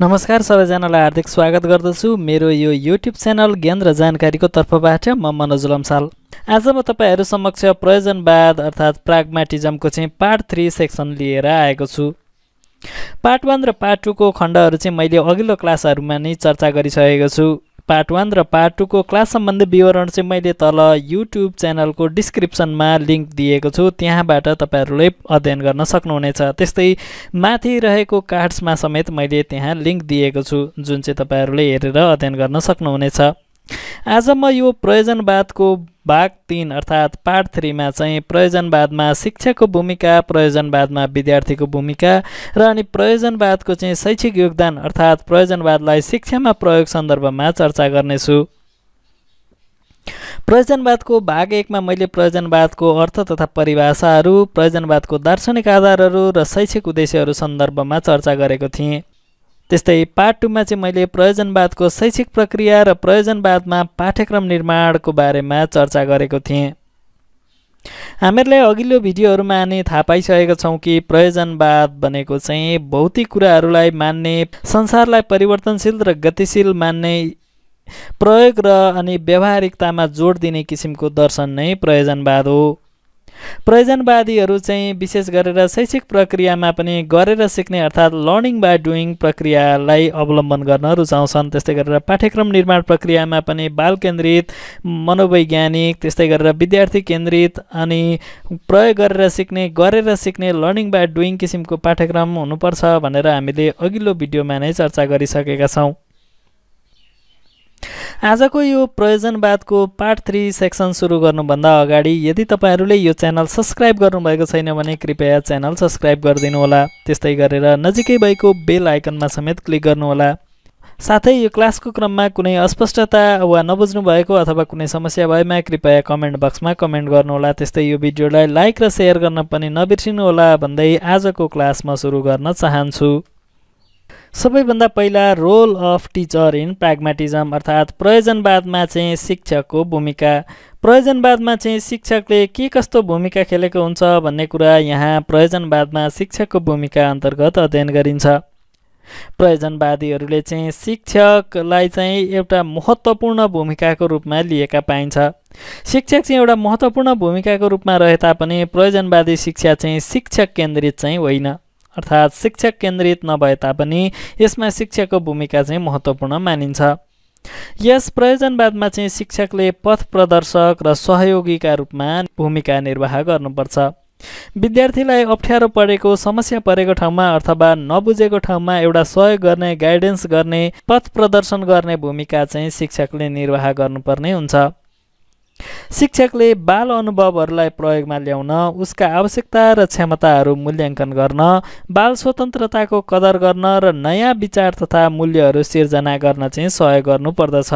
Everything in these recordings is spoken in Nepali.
नमस्कार सबैजनालाई हार्दिक स्वागत गर्दछु मेरो यो युट्युब च्यानल ज्ञान र जानकारीको तर्फबाट म मनोज लम्साल आज म तपाईँहरू समक्ष प्रयोजनवाद अर्थात् प्राग्माटिजमको चाहिँ पार्ट थ्री सेक्सन लिएर आएको छु पार्ट वान र पार्ट टूको खण्डहरू चाहिँ मैले अघिल्लो क्लासहरूमा नै चर्चा गरिसकेको छु पार्ट वान र पार्ट टूको क्लास सम्बन्धी विवरण चाहिँ मैले तल युट्युब च्यानलको डिस्क्रिप्सनमा लिङ्क दिएको छु त्यहाँबाट तपाईँहरूले अध्ययन गर्न सक्नुहुनेछ त्यस्तै माथि रहेको कार्ड्समा समेत मैले त्यहाँ लिङ्क दिएको छु जुन चाहिँ तपाईँहरूले हेरेर अध्ययन गर्न सक्नुहुनेछ आज म यो प्रयोजनवादको भाग तिन अर्थात् पार्ट थ्रीमा चाहिँ प्रयोजनवादमा शिक्षकको भूमिका प्रयोजनवादमा विद्यार्थीको भूमिका र अनि प्रयोजनवादको चाहिँ शैक्षिक योगदान अर्थात् प्रयोजनवादलाई शिक्षामा प्रयोग सन्दर्भमा चर्चा गर्नेछु प्रयोजनवादको भाग एकमा मैले प्रयोजनवादको अर्थ तथा परिभाषाहरू प्रयोजनवादको दार्शनिक आधारहरू र शैक्षिक उद्देश्यहरू सन्दर्भमा चर्चा गरेको थिएँ त्यस्तै पार्ट टूमा चाहिँ मैले प्रयोजनवादको शैक्षिक प्रक्रिया र प्रयोजनवादमा पाठ्यक्रम निर्माणको बारेमा चर्चा गरेको थिएँ हामीहरूले अघिल्लो भिडियोहरूमा नै थाहा पाइसकेका छौँ कि प्रयोजनवाद भनेको चाहिँ भौतिक कुराहरूलाई मान्ने संसारलाई परिवर्तनशील र गतिशील मान्ने प्रयोग र अनि व्यावहारिकतामा जोड दिने किसिमको दर्शन नै प्रयोजनवाद हो प्रयोजनवादीहरू चाहिँ विशेष गरेर शैक्षिक प्रक्रियामा पनि गरेर सिक्ने अर्थात् लर्निङ बाई डुइङ प्रक्रियालाई अवलम्बन गर्न रुचाउँछन् त्यस्तै गरेर पाठ्यक्रम निर्माण प्रक्रियामा पनि बाल केन्द्रित मनोवैज्ञानिक त्यस्तै गरेर विद्यार्थी केन्द्रित अनि प्रयोग गरेर सिक्ने गरेर सिक्ने लर्निङ बाई डुइङ किसिमको पाठ्यक्रम हुनुपर्छ भनेर हामीले अघिल्लो भिडियोमा नै चर्चा गरिसकेका छौँ आजको यो प्रयोजनवादको पार्ट थ्री सेक्सन सुरु गर्नुभन्दा अगाडि यदि तपाईँहरूले यो च्यानल सब्सक्राइब गर्नुभएको छैन भने कृपया च्यानल सब्सक्राइब गरिदिनुहोला त्यस्तै गरेर नजिकै भएको बेल आइकनमा समेत क्लिक गर्नुहोला साथै यो क्लासको क्रममा कुनै अस्पष्टता वा नबुझ्नु भएको अथवा कुनै समस्या भएमा कृपया कमेन्ट बक्समा कमेन्ट गर्नुहोला त्यस्तै यो भिडियोलाई लाइक र सेयर गर्न पनि नबिर्सिनुहोला भन्दै आजको क्लास म सुरु गर्न चाहन्छु सबैभन्दा पहिला role of teacher in pragmatism अर्थात् प्रयोजनवादमा चाहिँ शिक्षकको भूमिका प्रयोजनवादमा चाहिँ शिक्षकले के कस्तो भूमिका खेलेको हुन्छ भन्ने कुरा यहाँ प्रयोजनवादमा शिक्षकको भूमिका अन्तर्गत अध्ययन गरिन्छ प्रयोजनवादीहरूले चाहिँ शिक्षकलाई चाहिँ एउटा महत्त्वपूर्ण भूमिकाको रूपमा लिएका पाइन्छ शिक्षक चाहिँ एउटा महत्त्वपूर्ण भूमिकाको रूपमा रहे तापनि प्रयोजनवादी शिक्षा चाहिँ शिक्षक केन्द्रित चाहिँ होइन अर्थात् शिक्षक केन्द्रित नभए तापनि यसमा शिक्षकको भूमिका चाहिँ महत्त्वपूर्ण मानिन्छ यस प्रयोजनवादमा चाहिँ शिक्षकले पथ प्रदर्शक र सहयोगीका रूपमा भूमिका निर्वाह गर्नुपर्छ विद्यार्थीलाई अप्ठ्यारो परेको समस्या परेको ठाउँमा अथवा नबुझेको ठाउँमा एउटा सहयोग गर्ने गाइडेन्स गर्ने पथ प्रदर्शन गर्ने भूमिका चाहिँ शिक्षकले निर्वाह गर्नुपर्ने हुन्छ शिक्षकले बाल अनुभवहरूलाई प्रयोगमा ल्याउन उसका आवश्यकता र क्षमताहरू मूल्याङ्कन गर्न बाल स्वतन्त्रताको कदर गर्न र नयाँ विचार तथा मूल्यहरू सिर्जना गर्न चाहिँ सहयोग गर्नुपर्दछ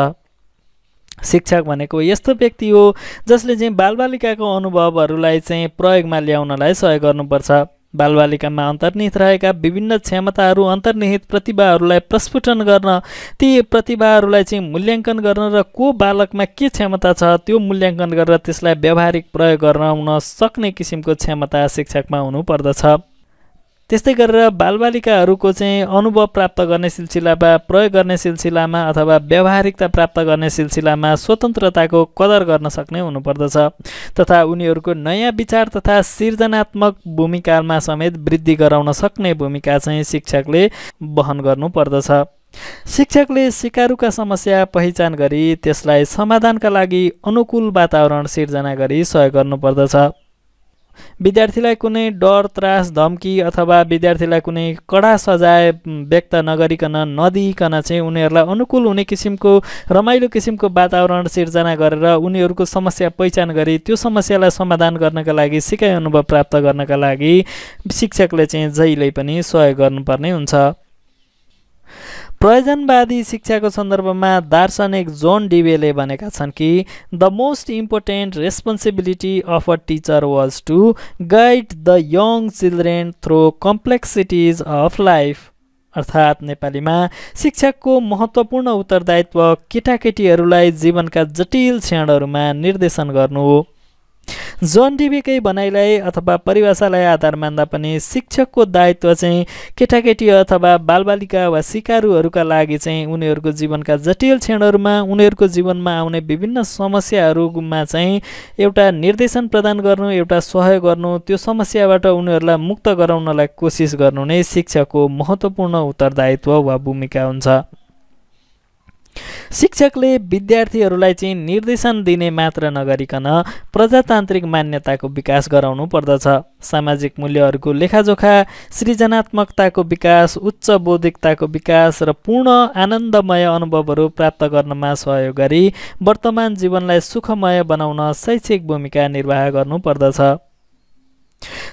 शिक्षक भनेको यस्तो व्यक्ति हो जसले चाहिँ बालबालिकाको अनुभवहरूलाई चाहिँ प्रयोगमा ल्याउनलाई सहयोग गर्नुपर्छ बालबालिकामा अन्तर्निहित रहेका विभिन्न क्षमताहरू अन्तर्निहित प्रतिभाहरूलाई प्रस्फुटन गर्न ती प्रतिभाहरूलाई चाहिँ मूल्याङ्कन गर्न र को बालकमा के क्षमता छ त्यो मूल्याङ्कन गरेर त्यसलाई व्यावहारिक प्रयोग गर्न सक्ने किसिमको क्षमता शिक्षकमा हुनुपर्दछ त्यस्तै गरेर बालबालिकाहरूको चाहिँ अनुभव प्राप्त गर्ने सिलसिलामा प्रयोग गर्ने सिलसिलामा अथवा व्यवहारिकता प्राप्त गर्ने सिलसिलामा स्वतन्त्रताको कदर गर्न सक्ने हुनुपर्दछ तथा उनीहरूको नयाँ विचार तथा सिर्जनात्मक भूमिकामा समेत वृद्धि गराउन सक्ने भूमिका चाहिँ शिक्षकले वहन गर्नुपर्दछ शिक्षकले सिकारुका समस्या पहिचान गरी त्यसलाई समाधानका लागि अनुकूल वातावरण सिर्जना गरी सहयोग गर्नुपर्दछ विद्यार्थीलाई कुनै डर त्रास धम्की अथवा विद्यार्थीलाई कुनै कडा सजाय व्यक्त नगरिकन नदिइकन चाहिँ उनीहरूलाई अनुकूल हुने किसिमको रमाइलो किसिमको वातावरण सिर्जना गरेर उनीहरूको समस्या पहिचान गरी त्यो समस्यालाई समाधान गर्नका लागि सिकाइ अनुभव प्राप्त गर्नका लागि शिक्षकले चाहिँ जहिले पनि सहयोग गर्नुपर्ने हुन्छ प्रयोजनवादी शिक्षाको सन्दर्भमा दार्शनिक जोन डिबेले भनेका छन् कि the most important responsibility of a teacher was to guide the young children through complexities of life अर्थात् नेपालीमा शिक्षकको महत्त्वपूर्ण उत्तरदायित्व केटाकेटीहरूलाई जीवनका जटिल क्षणहरूमा निर्देशन गर्नु हो जन डिबीकै भनाइलाई अथवा परिभाषालाई आधार मान्दा पनि शिक्षकको दायित्व चाहिँ केटाकेटी अथवा बालबालिका वा सिकारुहरूका लागि चाहिँ उनीहरूको जीवनका जटिल क्षणहरूमा उनीहरूको जीवनमा आउने विभिन्न समस्याहरूमा चाहिँ एउटा निर्देशन प्रदान गर्नु एउटा सहयोग गर्नु त्यो समस्याबाट उनीहरूलाई मुक्त गराउनलाई कोसिस गर्नु नै शिक्षकको महत्त्वपूर्ण उत्तरदायित्व वा भूमिका हुन्छ शिक्षकले विद्यार्थीहरूलाई चाहिँ निर्देशन दिने मात्र नगरिकन प्रजातान्त्रिक मान्यताको विकास गराउनु पर्दछ सामाजिक मूल्यहरूको लेखाजोखा सृजनात्मकताको विकास उच्च बौद्धिकताको विकास र पूर्ण आनन्दमय अनुभवहरू प्राप्त गर्नमा सहयोग गरी वर्तमान जीवनलाई सुखमय बनाउन शैक्षिक भूमिका निर्वाह गर्नुपर्दछ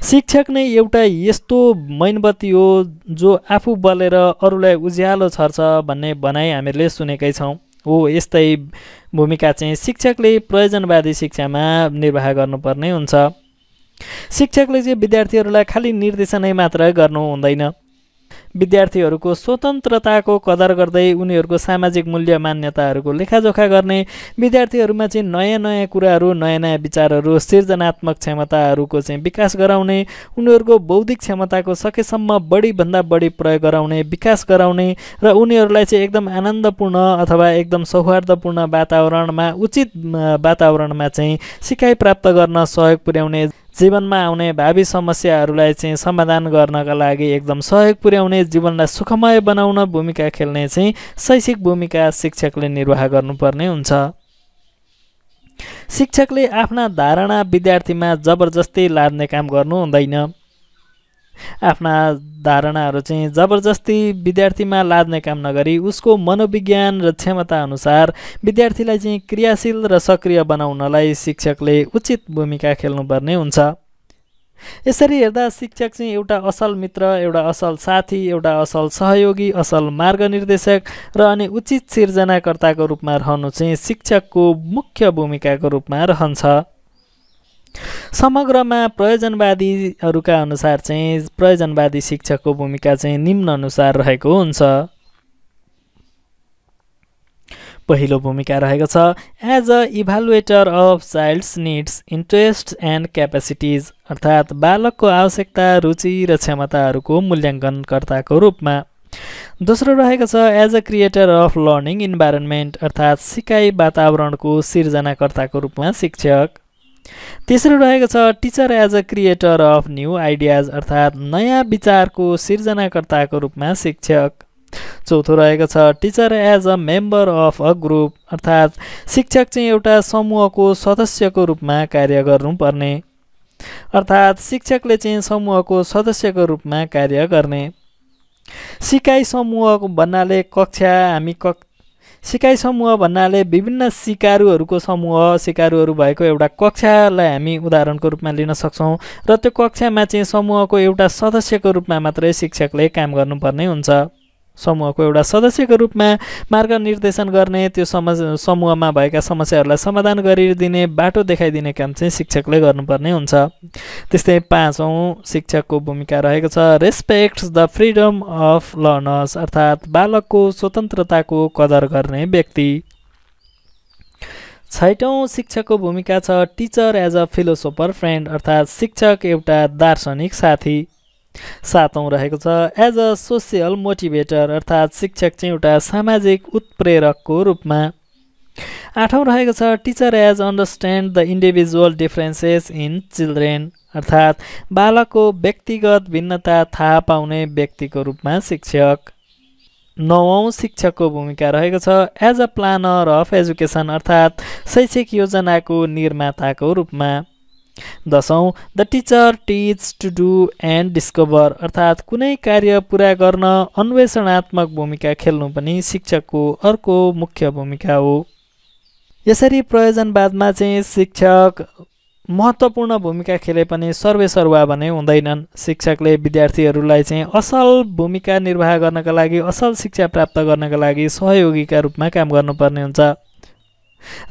शिक्षक नै एउटा यस्तो मैनबत्ती हो जो आफू बलेर अरूलाई उज्यालो छर्छ भन्ने भनाइ हामीले सुनेकै छौँ हो यस्तै भूमिका चाहिँ शिक्षकले प्रयोजनवादी शिक्षामा निर्वाह गर्नुपर्ने हुन्छ शिक्षकले चाहिँ विद्यार्थीहरूलाई खालि निर्देशनै मात्र गर्नु हुँदैन विद्यार्थीहरूको स्वतन्त्रताको कदर गर्दै उनीहरूको सामाजिक मूल्य मान्यताहरूको लेखाजोखा गर्ने विद्यार्थीहरूमा चाहिँ नयाँ नयाँ कुराहरू नयाँ नयाँ विचारहरू सृजनात्मक क्षमताहरूको चाहिँ विकास गराउने उनीहरूको बौद्धिक क्षमताको सकेसम्म बढीभन्दा बढी प्रयोग गराउने विकास गराउने र उनीहरूलाई चाहिँ एकदम आनन्दपूर्ण अथवा एकदम सौहार्दपूर्ण वातावरणमा उचित वातावरणमा चाहिँ सिकाइ प्राप्त गर्न सहयोग पुर्याउने जीवनमा आउने भावी समस्याहरूलाई चाहिँ समाधान गर्नका लागि एकदम सहयोग पुर्याउने जीवनलाई सुखमय बनाउन भूमिका खेल्ने चाहिँ शैक्षिक भूमिका शिक्षकले निर्वाह गर्नुपर्ने हुन्छ शिक्षकले आफ्ना धारणा विद्यार्थीमा जबरजस्ती लाद्ने काम गर्नु हुँदैन आफ्ना धारणाहरू चाहिँ जबरजस्ती विद्यार्थीमा लाद्ने काम नगरी उसको मनोविज्ञान र क्षमता अनुसार विद्यार्थीलाई चाहिँ क्रियाशील र सक्रिय बनाउनलाई शिक्षकले उचित भूमिका खेल्नुपर्ने हुन्छ यसरी हेर्दा शिक्षक चाहिँ एउटा असल मित्र एउटा असल साथी एउटा असल सहयोगी असल मार्गनिर्देशक र अनि उचित सिर्जनाकर्ताको रूपमा रहनु चाहिँ शिक्षकको मुख्य भूमिकाको रूपमा रहन्छ समग्रमा प्रयोजनवादीहरूका अनुसार चाहिँ प्रयोजनवादी शिक्षकको भूमिका चाहिँ निम्नअनुसार रहेको हुन्छ पहिलो भूमिका रहेको छ as a evaluator of child's needs interest and capacities अर्थात् बालकको आवश्यकता रुचि र क्षमताहरूको मूल्याङ्कनकर्ताको रूपमा दोस्रो रहेको छ as a creator of learning environment अर्थात् सिकाइ वातावरणको सिर्जनाकर्ताको रूपमा शिक्षक तेस्रो रहेको छ teacher as a creator of new ideas अर्थात् नयाँ विचारको सिर्जनाकर्ताको रूपमा शिक्षक चौथो रहेको छ teacher as a member of a group अर्थात् शिक्षक चाहिँ एउटा समूहको सदस्यको रूपमा कार्य गर्नुपर्ने अर्थात् शिक्षकले चाहिँ समूहको सदस्यको रूपमा कार्य गर्ने सिकाइ समूह भन्नाले कक्षा हामी कक् सिकाइ समूह भन्नाले विभिन्न सिकारुहरूको समूह सिकारुहरू भएको एउटा कक्षालाई हामी उदाहरणको रूपमा लिन सक्छौँ र त्यो कक्षामा चाहिँ समूहको एउटा सदस्यको रूपमा मात्रै शिक्षकले काम गर्नुपर्ने हुन्छ समूहको एउटा सदस्यको रूपमा मार्ग निर्देशन गर्ने त्यो समूहमा भएका समस्याहरूलाई समाधान गरिदिने बाटो देखाइदिने काम चाहिँ शिक्षकले गर्नुपर्ने हुन्छ त्यस्तै पाँचौँ शिक्षकको भूमिका रहेको छ respect the freedom of learners अर्थात् बालकको स्वतन्त्रताको कदर गर्ने व्यक्ति छैटौँ शिक्षकको भूमिका छ teacher as a philosopher friend अर्थात् शिक्षक एउटा दार्शनिक साथी सातौँ रहेको छ एज अ सोसियल मोटिभेटर अर्थात् शिक्षक चाहिँ एउटा सामाजिक उत्प्रेरकको रूपमा आठौँ रहेको छ teacher as understand the individual differences in children अर्थात् बालकको व्यक्तिगत भिन्नता थाहा पाउने व्यक्तिको रूपमा शिक्षक नवौँ शिक्षकको भूमिका रहेको छ as a planner of education अर्थात् शैक्षिक योजनाको निर्माताको रूपमा दसौँ the teacher teach to do and discover अर्थात् कुनै कार्य पुरा गर्न अन्वेषणात्मक भूमिका खेल्नु पनि शिक्षकको अर्को मुख्य भूमिका हो यसरी प्रयोजनवादमा चाहिँ शिक्षक महत्त्वपूर्ण भूमिका खेले पनि सर्वेसर्वा भने हुँदैनन् शिक्षकले विद्यार्थीहरूलाई चाहिँ असल भूमिका निर्वाह गर्नका लागि असल शिक्षा प्राप्त गर्नका लागि सहयोगीका रूपमा काम गर्नुपर्ने हुन्छ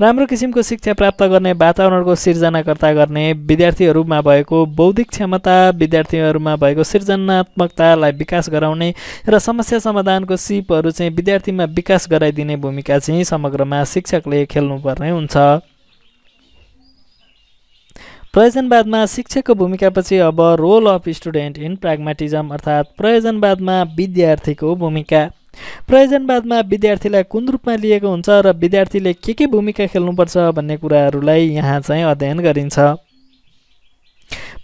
राम्रो किसिमको शिक्षा प्राप्त गर्ने वातावरणको सिर्जनाकर्ता गर्ने विद्यार्थीहरूमा भएको बौद्धिक क्षमता विद्यार्थीहरूमा भएको सृजनात्मकतालाई विकास गराउने र समस्या समाधानको सिपहरू चाहिँ विद्यार्थीमा विकास गराइदिने भूमिका चाहिँ समग्रमा शिक्षकले खेल्नुपर्ने हुन्छ प्रयोजनवादमा शिक्षकको भूमिकापछि अब role of student in pragmatism अर्थात् प्रयोजनवादमा विद्यार्थीको भूमिका प्रयोजनवादमा विद्यार्थीलाई कुन रूपमा लिएको हुन्छ र विद्यार्थीले के के भूमिका खेल्नुपर्छ भन्ने कुराहरूलाई यहाँ चाहिँ अध्ययन गरिन्छ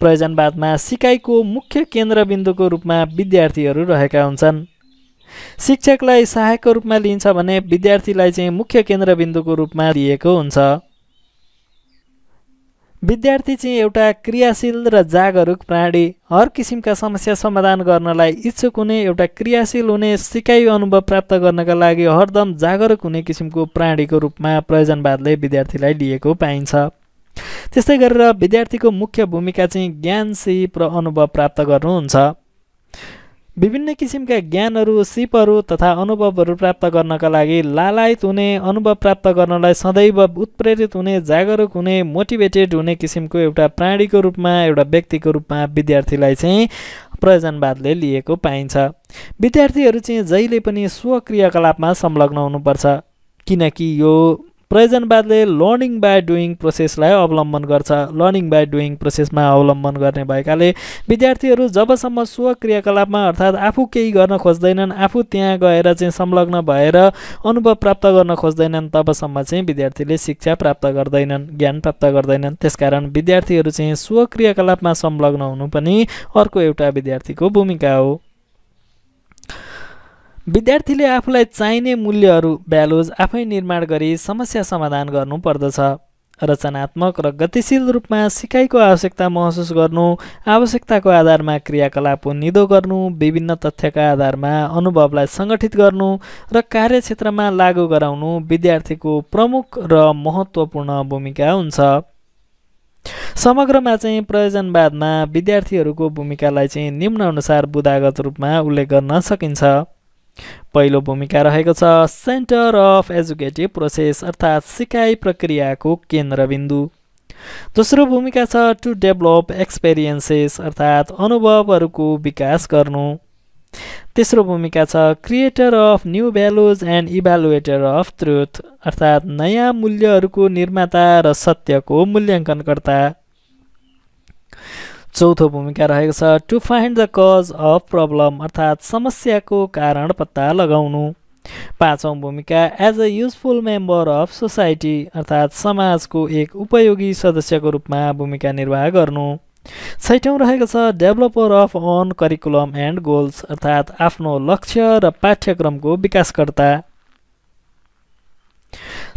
प्रयोजनवादमा सिकाइको मुख्य केन्द्रबिन्दुको रूपमा विद्यार्थीहरू रहेका हुन्छन् शिक्षकलाई सहायकको रूपमा लिइन्छ भने विद्यार्थीलाई चाहिँ मुख्य केन्द्रबिन्दुको रूपमा लिएको हुन्छ विद्यार्थी चाहिँ एउटा क्रियाशील र जागरुक प्राणी हर किसिमका समस्या समाधान गर्नलाई इच्छुक हुने एउटा क्रियाशील हुने सिकाइ अनुभव प्राप्त गर्नका लागि हरदम जागरुक हुने किसिमको प्राणीको रूपमा प्रयोजनवादले विद्यार्थीलाई लिएको पाइन्छ त्यस्तै गरेर विद्यार्थीको मुख्य भूमिका चाहिँ ज्ञान सिप र अनुभव प्राप्त गर्नुहुन्छ विभिन्न किसिमका ज्ञानहरू सिपहरू तथा अनुभवहरू प्राप्त गर्नका लागि लालायत हुने अनुभव प्राप्त गर्नलाई सदैव उत्प्रेरित हुने जागरुक हुने मोटिभेटेड हुने किसिमको एउटा प्राणीको रूपमा एउटा व्यक्तिको रूपमा विद्यार्थीलाई चाहिँ प्रयोजनवादले लिएको पाइन्छ विद्यार्थीहरू चाहिँ जहिले पनि स्वक्रियाकलापमा संलग्न हुनुपर्छ किनकि यो प्रयोजनवादले लर्निङ बाई डुइङ प्रोसेसलाई अवलम्बन गर्छ लर्निङ बाई डुइङ प्रोसेसमा अवलम्बन गर्ने भएकाले विद्यार्थीहरू जबसम्म स्वक्रियाकलापमा अर्थात् आफू केही गर्न खोज्दैनन् आफू त्यहाँ गएर चाहिँ संलग्न भएर अनुभव प्राप्त गर्न खोज्दैनन् तबसम्म चाहिँ विद्यार्थीले शिक्षा प्राप्त गर्दैनन् ज्ञान प्राप्त गर्दैनन् त्यसकारण विद्यार्थीहरू चाहिँ स्वक्रियाकलापमा संलग्न हुनु पनि अर्को एउटा विद्यार्थीको भूमिका हो विद्यार्थीले आफूलाई चाहिने मूल्यहरू ब्यालोज आफै निर्माण गरी समस्या समाधान गर्नुपर्दछ रचनात्मक र गतिशील रूपमा सिकाइको आवश्यकता महसुस गर्नु आवश्यकताको आधारमा क्रियाकलाप निदो गर्नु विभिन्न तथ्यका आधारमा अनुभवलाई सङ्गठित गर्नु र कार्यक्षेत्रमा लागू गराउनु विद्यार्थीको प्रमुख र महत्त्वपूर्ण भूमिका हुन्छ समग्रमा चाहिँ प्रयोजनवादमा विद्यार्थीहरूको भूमिकालाई चाहिँ निम्नअनुसार बुदागत रूपमा उल्लेख गर्न सकिन्छ पहिलो भूमिका रहेको छ सेन्टर अफ एजुकेटिभ प्रोसेस अर्थात् सिकाइ प्रक्रियाको केन्द्रबिन्दु दोस्रो भूमिका छ टु डेभलप एक्सपेरियन्सेस अर्थात् अनुभवहरूको विकास गर्नु तेस्रो भूमिका छ creator of new values and evaluator of truth अर्थात् नयाँ मूल्यहरूको निर्माता र सत्यको मूल्याङ्कनकर्ता चौथो भूमिका रहेको छ to find the cause of problem अर्थात् समस्याको कारण पत्ता लगाउनु पाँचौँ भूमिका as a useful member of society अर्थात् समाजको एक उपयोगी सदस्यको रूपमा भूमिका निर्वाह गर्नु छैटौँ रहेको छ developer of an curriculum and goals अर्थात् आफ्नो लक्ष्य र पाठ्यक्रमको विकासकर्ता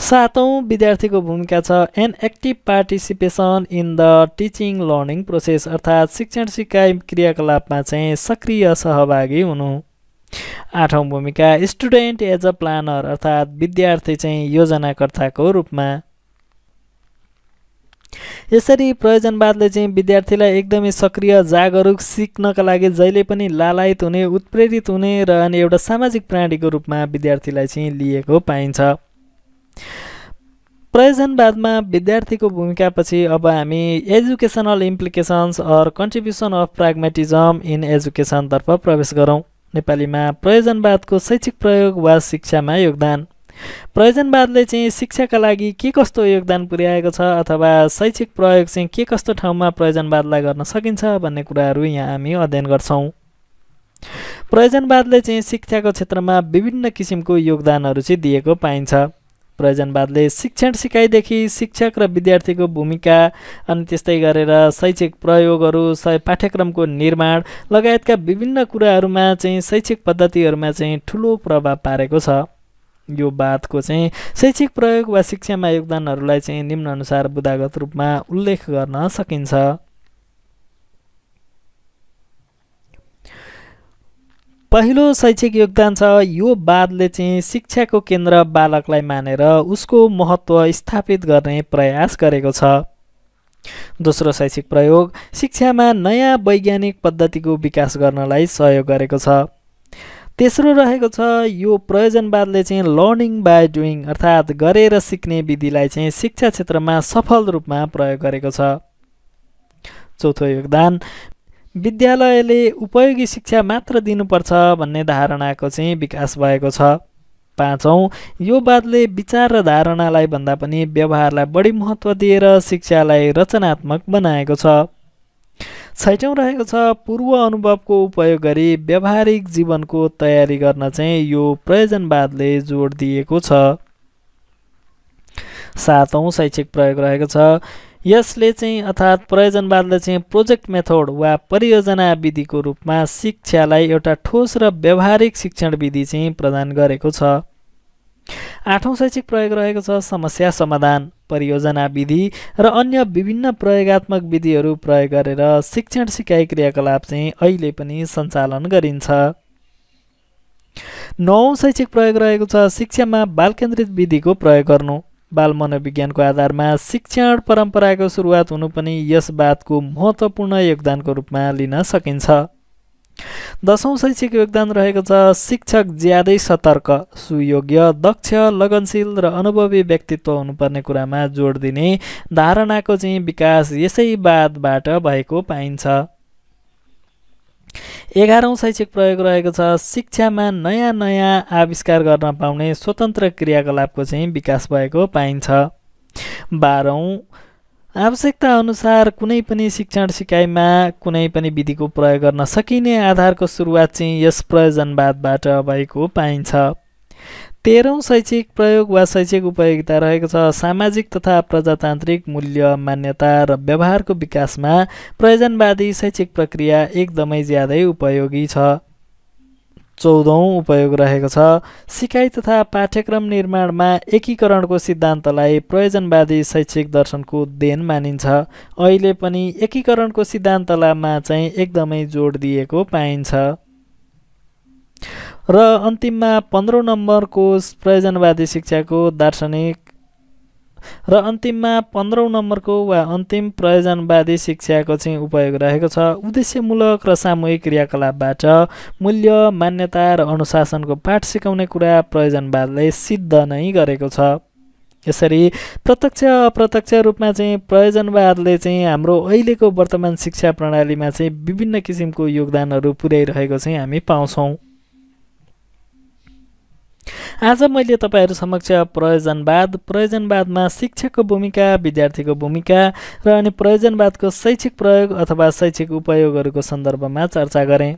सातौँ विद्यार्थीको भूमिका छ an active participation in the teaching learning process अर्थात् शिक्षण सिकाइ क्रियाकलापमा चाहिँ सक्रिय सहभागी हुनु आठौँ भूमिका स्टुडेन्ट एज अ प्लानर अर्थात् विद्यार्थी चाहिँ योजनाकर्ताको रूपमा यसरी प्रयोजनवादले चाहिँ विद्यार्थीलाई एकदमै सक्रिय जागरुक सिक्नका लागि जहिले पनि लालायित हुने उत्प्रेरित हुने र अनि एउटा सामाजिक प्राणीको रूपमा विद्यार्थीलाई चाहिँ लिएको पाइन्छ प्रयोजनवादमा विद्यार्थीको भूमिकापछि अब हामी educational implications or contribution of pragmatism in एजुकेसनतर्फ प्रवेश गरौँ नेपालीमा प्रयोजनवादको शैक्षिक प्रयोग वा शिक्षामा योगदान प्रयोजनवादले चाहिँ शिक्षाका लागि के कस्तो योगदान पुर्याएको छ अथवा शैक्षिक प्रयोग चाहिँ के कस्तो ठाउँमा प्रयोजनवादलाई गर्न सकिन्छ भन्ने कुराहरू यहाँ हामी अध्ययन गर्छौँ प्रयोजनवादले चाहिँ शिक्षाको क्षेत्रमा विभिन्न किसिमको योगदानहरू चाहिँ दिएको पाइन्छ प्रयोजनवादले शिक्षण सिकाइदेखि शिक्षक र विद्यार्थीको भूमिका अनि त्यस्तै गरेर शैक्षिक प्रयोगहरू सय पाठ्यक्रमको निर्माण लगायतका विभिन्न कुराहरूमा चाहिँ शैक्षिक पद्धतिहरूमा चाहिँ ठुलो प्रभाव पारेको छ यो बातको चाहिँ शैक्षिक प्रयोग वा शिक्षामा योगदानहरूलाई चाहिँ निम्नअनुसार बुदागत रूपमा उल्लेख गर्न सकिन्छ पहिलो शैक्षिक योगदान छ यो वादले चाहिँ शिक्षाको केन्द्र बालकलाई मानेर उसको महत्त्व स्थापित गर्ने प्रयास गरेको छ दोस्रो शैक्षिक प्रयोग शिक्षामा नयाँ वैज्ञानिक पद्धतिको विकास गर्नलाई सहयोग गरेको छ तेस्रो रहेको छ यो प्रयोजनवादले चाहिँ लर्निङ बाई डुइङ अर्थात् गरेर सिक्ने विधिलाई चाहिँ शिक्षा क्षेत्रमा सफल रूपमा प्रयोग गरेको छ चौथो योगदान विद्यालयले उपयोगी शिक्षा मात्र दिनुपर्छ भन्ने धारणाको चाहिँ विकास भएको छ पाँचौँ यो बातले विचार र धारणालाई भन्दा पनि व्यवहारलाई बढी महत्त्व दिएर शिक्षालाई रचनात्मक बनाएको छ छैटौँ रहेको छ पूर्व अनुभवको उपयोग गरी व्यावहारिक जीवनको तयारी गर्न चाहिँ यो प्रयोजनवादले जोड दिएको छ सातौँ शैक्षिक प्रयोग रहेको छ यसले चाहिँ अर्थात् प्रयोजनवादले चाहिँ प्रोजेक्ट मेथड वा परियोजना विधिको रूपमा शिक्षालाई एउटा ठोस र व्यावहारिक शिक्षण विधि चाहिँ प्रदान गरेको छ आठौँ शैक्षिक प्रयोग रहेको छ समस्या समाधान परियोजना विधि र अन्य विभिन्न प्रयोगत्मक विधिहरू प्रयोग गरेर शिक्षण सिकाइ क्रियाकलाप चाहिँ अहिले पनि सञ्चालन गरिन्छ नौ शैक्षिक प्रयोग रहेको छ शिक्षामा बालकेन्द्रित विधिको प्रयोग गर्नु बाल मनोविज्ञानको आधारमा शिक्षण परम्पराको सुरुवात हुनु पनि यस बातको महत्त्वपूर्ण योगदानको रूपमा लिन सकिन्छ दशौँ शैक्षिक योगदान रहेको छ शिक्षक ज्यादै सतर्क सुयोग्य दक्ष लगनशील र अनुभवी व्यक्तित्व हुनुपर्ने कुरामा जोड दिने धारणाको चाहिँ विकास यसै बातबाट भएको पाइन्छ एघारौँ शैक्षिक प्रयोग रहेको छ शिक्षामा नयाँ नयाँ आविष्कार गर्न पाउने स्वतन्त्र क्रियाकलापको चाहिँ विकास भएको पाइन्छ बाह्रौँ आवश्यकता अनुसार कुनै पनि शिक्षण सिकाइमा कुनै पनि विधिको प्रयोग गर्न सकिने आधारको सुरुवात चाहिँ यस प्रयोजनवादबाट भएको पाइन्छ तेह्रौँ शैक्षिक प्रयोग वा शैक्षिक उपयोगिता रहेको छ सामाजिक तथा प्रजातान्त्रिक मूल्य मान्यता र व्यवहारको विकासमा प्रयोजनवादी शैक्षिक प्रक्रिया एकदमै ज्यादै उपयोगी छ चौधौँ उपयोग रहेको छ सिकाइ तथा पाठ्यक्रम निर्माणमा एकीकरणको सिद्धान्तलाई प्रयोजनवादी शैक्षिक दर्शनको देन मानिन्छ अहिले पनि एकीकरणको सिद्धान्तलामा चाहिँ एकदमै जोड दिएको पाइन्छ र अन्तिममा पन्ध्रौँ नम्बरको प्रयोजनवादी शिक्षाको दार्शनिक र अन्तिममा पन्ध्रौँ नम्बरको वा अन्तिम प्रयोजनवादी शिक्षाको चाहिँ उपयोग रहेको छ उद्देश्यमूलक र सामूहिक क्रियाकलापबाट मूल्य मान्यता र अनुशासनको पाठ सिकाउने कुरा प्रयोजनवादले सिद्ध नै गरेको छ यसरी प्रत्यक्ष अप्रत्यक्ष रूपमा चाहिँ प्रयोजनवादले चाहिँ हाम्रो अहिलेको वर्तमान शिक्षा प्रणालीमा चाहिँ विभिन्न किसिमको योगदानहरू पुर्याइरहेको चाहिँ हामी पाउँछौँ आज मैले तपाईँहरू समक्ष प्रयोजनवाद प्रयोजनवादमा शिक्षकको भूमिका विद्यार्थीको भूमिका र अनि प्रयोजनवादको शैक्षिक प्रयोग अथवा शैक्षिक उपयोगहरूको सन्दर्भमा चर्चा गरेँ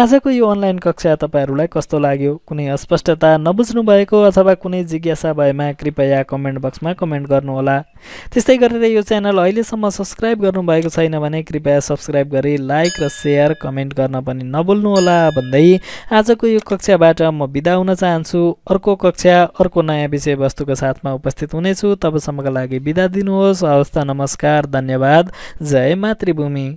आजको यो अनलाइन कक्षा तपाईँहरूलाई कस्तो लाग्यो कुनै अस्पष्टता भएको अथवा कुनै जिज्ञासा भएमा कृपया कमेन्ट बक्समा कमेन्ट गर्नुहोला त्यस्तै गरेर यो च्यानल अहिलेसम्म सब्सक्राइब गर्नुभएको छैन भने कृपया सब्सक्राइब गरी लाइक र सेयर कमेन्ट गर्न पनि नभुल्नुहोला भन्दै आजको यो कक्षाबाट म बिदा हुन चाहन्छु अर्को कक्षा अर्को नयाँ विषयवस्तुको साथमा उपस्थित हुनेछु तबसम्मका लागि बिदा दिनुहोस् हवस् नमस्कार धन्यवाद जय मातृभूमि